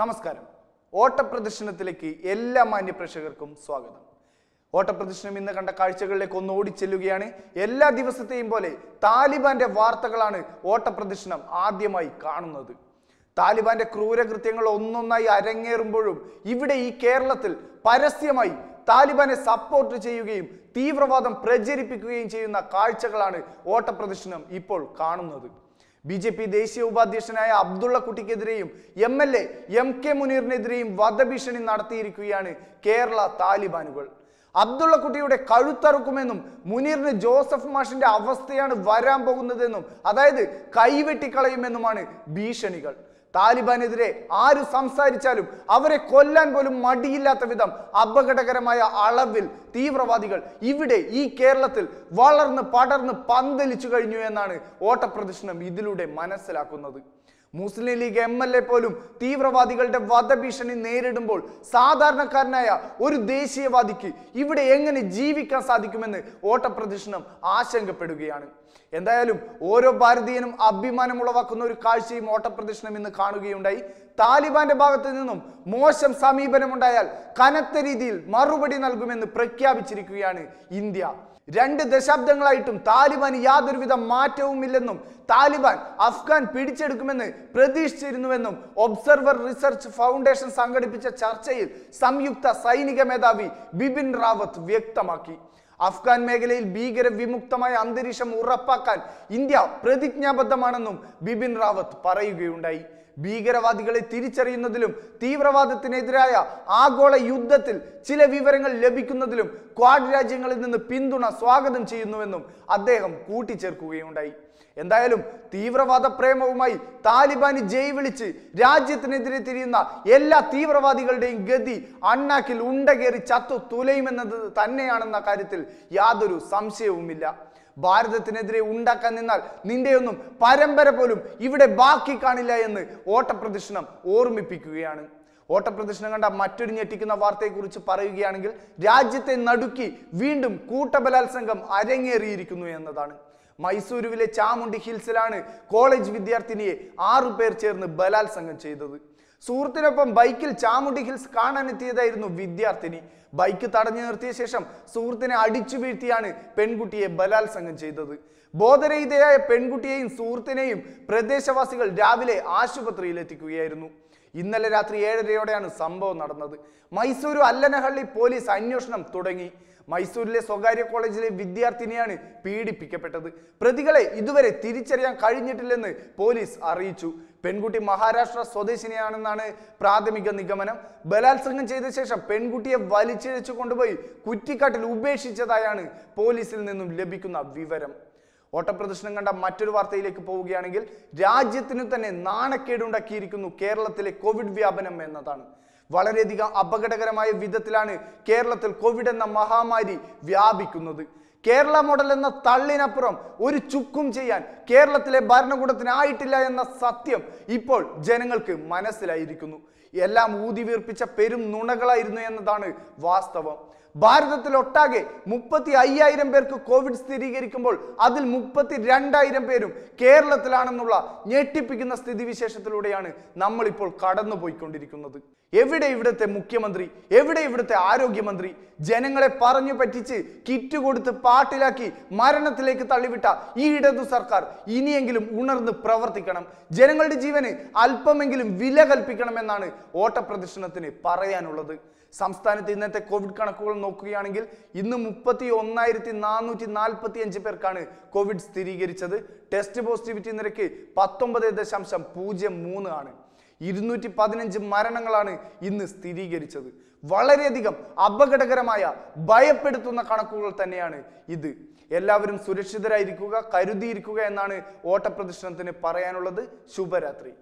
നമസ്കാരം ഓട്ടപ്രദർശനത്തിലേക്ക് എല്ലാ മാന്യപ്രേക്ഷകർക്കും സ്വാഗതം ഓട്ടപ്രദർശനം ഇന്ന് കണ്ട കാഴ്ചകളിലേക്ക് ഒന്ന് ഓടിച്ചെല്ലുകയാണ് എല്ലാ ദിവസത്തെയും പോലെ താലിബാന്റെ വാർത്തകളാണ് ഓട്ടപ്രദർശനം ആദ്യമായി കാണുന്നത് താലിബാന്റെ ക്രൂരകൃത്യങ്ങൾ ഒന്നൊന്നായി അരങ്ങേറുമ്പോഴും ഇവിടെ ഈ കേരളത്തിൽ പരസ്യമായി താലിബാനെ സപ്പോർട്ട് ചെയ്യുകയും തീവ്രവാദം പ്രചരിപ്പിക്കുകയും ചെയ്യുന്ന കാഴ്ചകളാണ് ഓട്ടപ്രദർശനം ഇപ്പോൾ കാണുന്നത് ബി ജെ പി ദേശീയ ഉപാധ്യക്ഷനായ അബ്ദുള്ള കുട്ടിക്കെതിരെയും M L A M K മുനീറിനെതിരെയും വധഭീഷണി നടത്തിയിരിക്കുകയാണ് കേരള താലിബാനുകൾ അബ്ദുള്ള കുട്ടിയുടെ കഴുത്തറുക്കുമെന്നും മുനീറിന് ജോസഫ് മാഷിന്റെ അവസ്ഥയാണ് വരാൻ പോകുന്നതെന്നും അതായത് കൈവെട്ടിക്കളയുമെന്നുമാണ് ഭീഷണികൾ താലിബാനെതിരെ ആര് സംസാരിച്ചാലും അവരെ കൊല്ലാൻ പോലും മടിയില്ലാത്ത വിധം അപകടകരമായ അളവിൽ തീവ്രവാദികൾ ഇവിടെ ഈ കേരളത്തിൽ വളർന്ന് പടർന്ന് പന്തലിച്ചു കഴിഞ്ഞു എന്നാണ് ഓട്ടപ്രദർശനം ഇതിലൂടെ മനസ്സിലാക്കുന്നത് Muslim League M L A പോലും തീവ്രവാദികളുടെ വധഭീഷണി നേരിടുമ്പോൾ സാധാരണക്കാരനായ ഒരു ദേശീയവാദിക്ക് ഇവിടെ എങ്ങനെ ജീവിക്കാൻ സാധിക്കുമെന്ന് ഓട്ടപ്രദക്ഷിണം ആശങ്കപ്പെടുകയാണ് എന്തായാലും ഓരോ ഭാരതീയനും അഭിമാനമുളവാക്കുന്ന ഒരു കാഴ്ചയും ഓട്ടപ്രദക്ഷിണം ഇന്ന് കാണുകയുണ്ടായി താലിബാന്റെ ഭാഗത്ത് നിന്നും മോശം സമീപനമുണ്ടായാൽ കനത്ത രീതിയിൽ മറുപടി നൽകുമെന്ന് പ്രഖ്യാപിച്ചിരിക്കുകയാണ് ഇന്ത്യ രണ്ട് ദശാബ്ദങ്ങളായിട്ടും താലിബാൻ യാതൊരുവിധ മാറ്റവുമില്ലെന്നും താലിബാൻ അഫ്ഗാൻ പിടിച്ചെടുക്കുമെന്ന് പ്രതീക്ഷിച്ചിരുന്നുവെന്നും ഒബ്സർവർ റിസർച്ച് ഫൗണ്ടേഷൻ സംഘടിപ്പിച്ച ചർച്ചയിൽ സംയുക്ത സൈനിക മേധാവി ബിപിൻ റാവത്ത് വ്യക്തമാക്കി അഫ്ഗാൻ മേഖലയിൽ ഭീകര വിമുക്തമായ അന്തരീക്ഷം ഉറപ്പാക്കാൻ ഇന്ത്യ പ്രതിജ്ഞാബദ്ധമാണെന്നും ബിപിൻ റാവത്ത് പറയുകയുണ്ടായി ഭീകരവാദികളെ തിരിച്ചറിയുന്നതിലും തീവ്രവാദത്തിനെതിരായ ആഗോള യുദ്ധത്തിൽ ചില വിവരങ്ങൾ ലഭിക്കുന്നതിലും ക്വാഡ് രാജ്യങ്ങളിൽ നിന്ന് പിന്തുണ സ്വാഗതം ചെയ്യുന്നുവെന്നും അദ്ദേഹം കൂട്ടിച്ചേർക്കുകയുണ്ടായി എന്തായാലും തീവ്രവാദ പ്രേമവുമായി താലിബാന് ജയ് വിളിച്ച് രാജ്യത്തിനെതിരെ തിരിയുന്ന എല്ലാ തീവ്രവാദികളുടെയും ഗതി അണ്ണാക്കിൽ ഉണ്ടകേറി ചത്തു തുലയുമെന്നത് തന്നെയാണെന്ന കാര്യത്തിൽ യാതൊരു സംശയവുമില്ല ഭാരതത്തിനെതിരെ ഉണ്ടാക്കാൻ നിന്നാൽ നിന്റെയൊന്നും പരമ്പര പോലും ഇവിടെ ബാക്കി കാണില്ല എന്ന് ഓട്ടപ്രദക്ഷിണം ഓർമ്മിപ്പിക്കുകയാണ് ഓട്ടപ്രദർശനം കണ്ട മറ്റൊരു ഞെട്ടിക്കുന്ന വാർത്തയെക്കുറിച്ച് പറയുകയാണെങ്കിൽ രാജ്യത്തെ നടുക്കി വീണ്ടും കൂട്ടബലാത്സംഗം അരങ്ങേറിയിരിക്കുന്നു എന്നതാണ് മൈസൂരുവിലെ ചാമുണ്ടി ഹിൽസിലാണ് കോളേജ് വിദ്യാർത്ഥിനിയെ ആറു പേർ ചേർന്ന് ബലാത്സംഗം ചെയ്തത് സുഹൃത്തിനൊപ്പം ബൈക്കിൽ ചാമുണ്ടി ഹിൽസ് കാണാനെത്തിയതായിരുന്നു വിദ്യാർത്ഥിനി ബൈക്ക് തടഞ്ഞു നിർത്തിയ ശേഷം സുഹൃത്തിനെ അടിച്ചു വീഴ്ത്തിയാണ് പെൺകുട്ടിയെ ബലാത്സംഗം ചെയ്തത് ബോധരഹിതയായ പെൺകുട്ടിയെയും സുഹൃത്തിനെയും പ്രദേശവാസികൾ രാവിലെ ആശുപത്രിയിൽ എത്തിക്കുകയായിരുന്നു ഇന്നലെ രാത്രി ഏഴരയോടെയാണ് സംഭവം നടന്നത് മൈസൂരു അല്ലനഹള്ളി പോലീസ് അന്വേഷണം തുടങ്ങി മൈസൂരിലെ സ്വകാര്യ കോളേജിലെ വിദ്യാർത്ഥിനിയാണ് പീഡിപ്പിക്കപ്പെട്ടത് പ്രതികളെ ഇതുവരെ തിരിച്ചറിയാൻ കഴിഞ്ഞിട്ടില്ലെന്ന് പോലീസ് അറിയിച്ചു പെൺകുട്ടി മഹാരാഷ്ട്ര സ്വദേശിനിയാണെന്നാണ് പ്രാഥമിക നിഗമനം ബലാത്സംഗം ചെയ്ത ശേഷം പെൺകുട്ടിയെ വലിച്ചിഴച്ചു കൊണ്ടുപോയി കുറ്റിക്കാട്ടിൽ ഉപേക്ഷിച്ചതായാണ് പോലീസിൽ നിന്നും ലഭിക്കുന്ന വിവരം ഓട്ടപ്രദർശനം കണ്ട മറ്റൊരു വാർത്തയിലേക്ക് പോവുകയാണെങ്കിൽ രാജ്യത്തിന് തന്നെ നാണക്കേടുണ്ടാക്കിയിരിക്കുന്നു കേരളത്തിലെ കോവിഡ് വ്യാപനം എന്നതാണ് വളരെയധികം അപകടകരമായ വിധത്തിലാണ് കേരളത്തിൽ കോവിഡ് എന്ന മഹാമാരി വ്യാപിക്കുന്നത് കേരള മോഡൽ എന്ന തള്ളിനപ്പുറം ഒരു ചുക്കും ചെയ്യാൻ കേരളത്തിലെ ഭരണകൂടത്തിനായിട്ടില്ല എന്ന സത്യം ഇപ്പോൾ ജനങ്ങൾക്ക് മനസ്സിലായിരിക്കുന്നു എല്ലാം ഊതിവീർപ്പിച്ച പെരും നുണകളായിരുന്നു എന്നതാണ് വാസ്തവം ഒട്ടാകെ മുപ്പത്തി അയ്യായിരം പേർക്ക് കോവിഡ് സ്ഥിരീകരിക്കുമ്പോൾ അതിൽ മുപ്പത്തി രണ്ടായിരം പേരും കേരളത്തിലാണെന്നുള്ള ഞെട്ടിപ്പിക്കുന്ന സ്ഥിതിവിശേഷത്തിലൂടെയാണ് നമ്മളിപ്പോൾ കടന്നുപോയിക്കൊണ്ടിരിക്കുന്നത് എവിടെ ഇവിടുത്തെ മുഖ്യമന്ത്രി എവിടെ ഇവിടുത്തെ ആരോഗ്യമന്ത്രി ജനങ്ങളെ പറഞ്ഞു പറ്റിച്ച് കിറ്റ് കൊടുത്ത് പാട്ടിലാക്കി മരണത്തിലേക്ക് തള്ളിവിട്ട ഈ ഇടതു സർക്കാർ ഇനിയെങ്കിലും ഉണർന്ന് പ്രവർത്തിക്കണം ജനങ്ങളുടെ ജീവന് അല്പമെങ്കിലും വില കൽപ്പിക്കണമെന്നാണ് ഓട്ടപ്രദർശനത്തിന് പറയാനുള്ളത് സംസ്ഥാനത്ത് ഇന്നത്തെ കോവിഡ് കണക്കുകൾ നോക്കുകയാണെങ്കിൽ ഇന്ന് മുപ്പത്തി ഒന്നായിരത്തി നാനൂറ്റി നാൽപ്പത്തി അഞ്ച് പേർക്കാണ് കോവിഡ് സ്ഥിരീകരിച്ചത് ടെസ്റ്റ് പോസിറ്റിവിറ്റി നിരക്ക് പത്തൊമ്പത് ദശാംശം പൂജ്യം മൂന്ന് ആണ് ഇരുന്നൂറ്റി പതിനഞ്ച് മരണങ്ങളാണ് ഇന്ന് സ്ഥിരീകരിച്ചത് വളരെയധികം അപകടകരമായ ഭയപ്പെടുത്തുന്ന കണക്കുകൾ തന്നെയാണ് ഇത് എല്ലാവരും സുരക്ഷിതരായിരിക്കുക കരുതിയിരിക്കുക എന്നാണ് ഓട്ടപ്രദർശനത്തിന് പറയാനുള്ളത് ശുഭരാത്രി